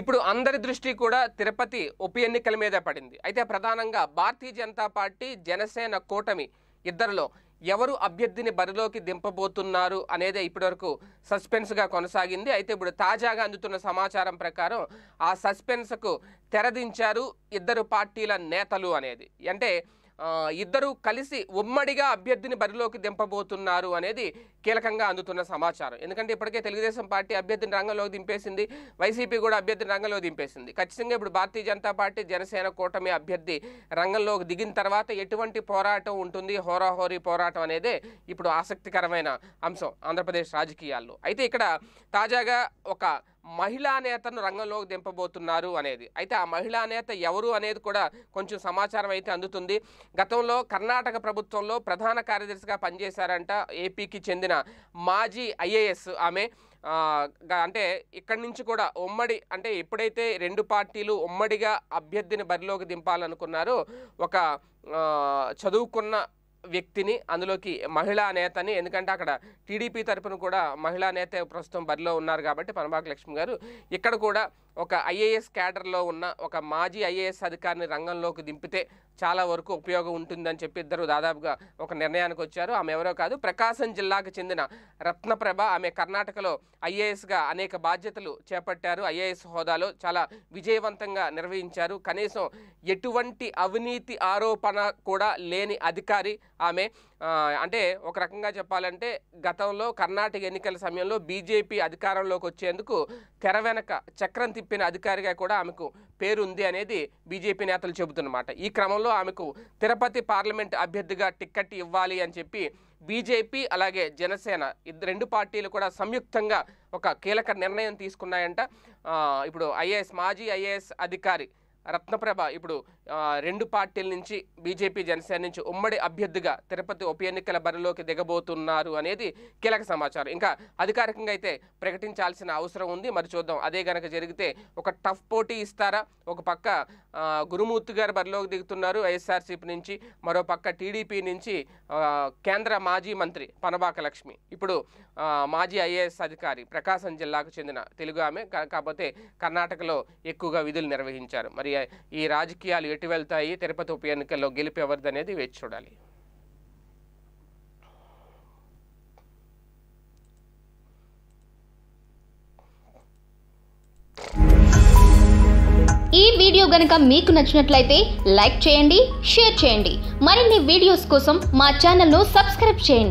ఇప్పుడు అందరి దృష్టి కూడా తిరుపతి ఉప ఎన్నికల మీదే పడింది అయితే ప్రధానంగా భారతీయ జనతా పార్టీ జనసేన కూటమి ఇద్దరిలో ఎవరు అభ్యర్థిని బరిలోకి దింపబోతున్నారు అనేది ఇప్పటివరకు సస్పెన్స్గా కొనసాగింది అయితే ఇప్పుడు తాజాగా అందుతున్న సమాచారం ప్రకారం ఆ సస్పెన్స్కు తెరదించారు ఇద్దరు పార్టీల నేతలు అనేది అంటే ఇద్దరు కలిసి ఉమ్మడిగా అభ్యర్థిని బరిలోకి దింపబోతున్నారు అనేది కీలకంగా అందుతున్న సమాచారం ఎందుకంటే ఇప్పటికే తెలుగుదేశం పార్టీ అభ్యర్థిని రంగంలోకి దింపేసింది వైసీపీ కూడా అభ్యర్థిని రంగంలో దింపేసింది ఖచ్చితంగా ఇప్పుడు భారతీయ జనతా పార్టీ జనసేన కూటమి అభ్యర్థి రంగంలోకి దిగిన తర్వాత ఎటువంటి పోరాటం ఉంటుంది హోరాహోరీ పోరాటం అనేది ఇప్పుడు ఆసక్తికరమైన అంశం ఆంధ్రప్రదేశ్ రాజకీయాల్లో అయితే ఇక్కడ తాజాగా ఒక మహిళా నేతను రంగంలోకి దింపబోతున్నారు అనేది అయితే ఆ మహిళా నేత ఎవరు అనేది కూడా కొంచెం సమాచారం అయితే అందుతుంది గతంలో కర్ణాటక ప్రభుత్వంలో ప్రధాన కార్యదర్శిగా పనిచేశారంట ఏపీకి చెందిన మాజీ ఐఏఎస్ ఆమె అంటే ఇక్కడి నుంచి కూడా ఉమ్మడి అంటే ఎప్పుడైతే రెండు పార్టీలు ఉమ్మడిగా అభ్యర్థిని బరిలోకి దింపాలనుకున్నారో ఒక చదువుకున్న వ్యక్తిని అందులోకి మహిళా నేతని ఎందుకంటే అక్కడ టీడీపీ తరఫున కూడా మహిళా నేత ప్రస్తుతం బరిలో ఉన్నారు కాబట్టి పనబాక లక్ష్మి గారు ఇక్కడ కూడా ఒక ఐఏఎస్ క్యాడర్లో ఉన్న ఒక మాజీ ఐఏఎస్ అధికారిని రంగంలోకి దింపితే చాలా వరకు ఉపయోగం ఉంటుందని చెప్పి ఇద్దరు దాదాపుగా ఒక నిర్ణయానికి వచ్చారు ఆమె ఎవరో కాదు ప్రకాశం జిల్లాకు చెందిన రత్నప్రభ ఆమె కర్ణాటకలో ఐఏఎస్గా అనేక బాధ్యతలు చేపట్టారు ఐఏఎస్ హోదాలో చాలా విజయవంతంగా నిర్వహించారు కనీసం ఎటువంటి అవినీతి ఆరోపణ కూడా లేని అధికారి ఆమె అంటే ఒక రకంగా చెప్పాలంటే గతంలో కర్ణాటక ఎన్నికల సమయంలో బీజేపీ అధికారంలోకి వచ్చేందుకు తెర వెనక చక్రం తిప్పిన అధికారిగా కూడా ఆమెకు పేరుంది అనేది బీజేపీ నేతలు చెబుతున్నమాట ఈ క్రమంలో ఆమెకు తిరుపతి పార్లమెంట్ అభ్యర్థిగా టిక్కెట్ ఇవ్వాలి అని చెప్పి బీజేపీ అలాగే జనసేన ఇద్ద రెండు పార్టీలు కూడా సంయుక్తంగా ఒక కీలక నిర్ణయం తీసుకున్నాయంట ఇప్పుడు ఐఏఎస్ మాజీ ఐఏఎస్ అధికారి రత్నప్రభ ఇప్పుడు రెండు పార్టీల నుంచి బీజేపీ జనసేన నుంచి ఉమ్మడి అభ్యర్థిగా తిరుపతి ఉప ఎన్నికల బరిలోకి దిగబోతున్నారు అనేది కీలక సమాచారం ఇంకా అధికారికంగా అయితే ప్రకటించాల్సిన అవసరం ఉంది మరి చూద్దాం అదే గనక జరిగితే ఒక టఫ్ పోటీ ఇస్తారా ఒక పక్క గురుమూర్తి గారు బరిలోకి దిగుతున్నారు వైఎస్ఆర్సీపీ నుంచి మరో పక్క టీడీపీ నుంచి కేంద్ర మాజీ మంత్రి పనబాక లక్ష్మి ఇప్పుడు మాజీ ఐఏఎస్ అధికారి ప్రకాశం జిల్లాకు చెందిన తెలుగు ఆమె కాకపోతే కర్ణాటకలో ఎక్కువగా విధులు నిర్వహించారు మరి ఈ రాజకీయాలు ఎటు వెళ్తాయి తిరుపతి ఉప ఎన్నికల్లో గెలిపి అనేది వేచి చూడాలి ఈ వీడియో గనక మీకు నచ్చినట్లయితే లైక్ చేయండి షేర్ చేయండి మరిన్ని వీడియోస్ కోసం మా ఛానల్ను సబ్స్క్రైబ్ చేయండి